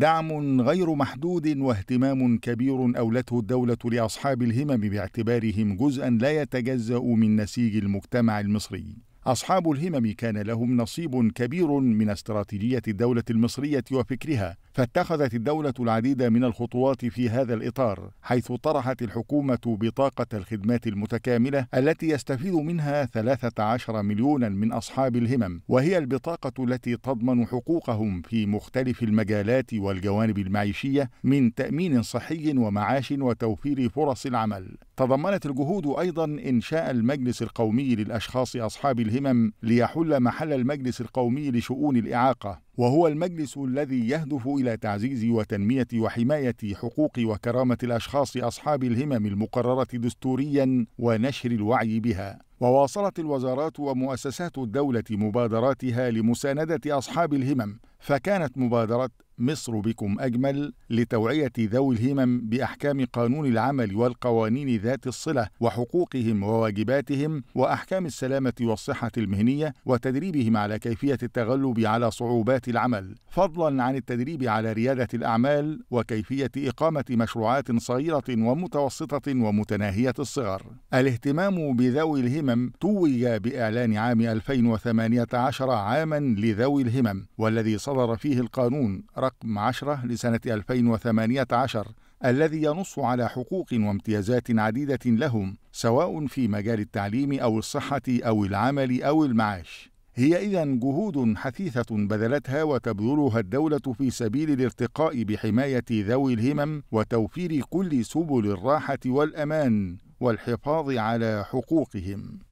دعم غير محدود واهتمام كبير اولته الدوله لاصحاب الهمم باعتبارهم جزءا لا يتجزا من نسيج المجتمع المصري أصحاب الهمم كان لهم نصيب كبير من استراتيجية الدولة المصرية وفكرها، فاتخذت الدولة العديد من الخطوات في هذا الإطار، حيث طرحت الحكومة بطاقة الخدمات المتكاملة التي يستفيد منها 13 مليونا من أصحاب الهمم، وهي البطاقة التي تضمن حقوقهم في مختلف المجالات والجوانب المعيشية من تأمين صحي ومعاش وتوفير فرص العمل. تضمنت الجهود ايضا انشاء المجلس القومي للاشخاص اصحاب الهمم ليحل محل المجلس القومي لشؤون الاعاقه وهو المجلس الذي يهدف الى تعزيز وتنميه وحمايه حقوق وكرامه الاشخاص اصحاب الهمم المقرره دستوريا ونشر الوعي بها وواصلت الوزارات ومؤسسات الدوله مبادراتها لمسانده اصحاب الهمم فكانت مبادره مصر بكم أجمل لتوعية ذوي الهمم بأحكام قانون العمل والقوانين ذات الصلة وحقوقهم وواجباتهم وأحكام السلامة والصحة المهنية وتدريبهم على كيفية التغلب على صعوبات العمل فضلا عن التدريب على ريادة الأعمال وكيفية إقامة مشروعات صغيرة ومتوسطة ومتناهية الصغر الاهتمام بذوي الهمم توج بإعلان عام 2018 عاما لذوي الهمم والذي صدر فيه القانون رقم 10 لسنة 2018 الذي ينص على حقوق وامتيازات عديدة لهم سواء في مجال التعليم أو الصحة أو العمل أو المعاش. هي إذا جهود حثيثة بذلتها وتبذلها الدولة في سبيل الارتقاء بحماية ذوي الهمم وتوفير كل سبل الراحة والأمان والحفاظ على حقوقهم.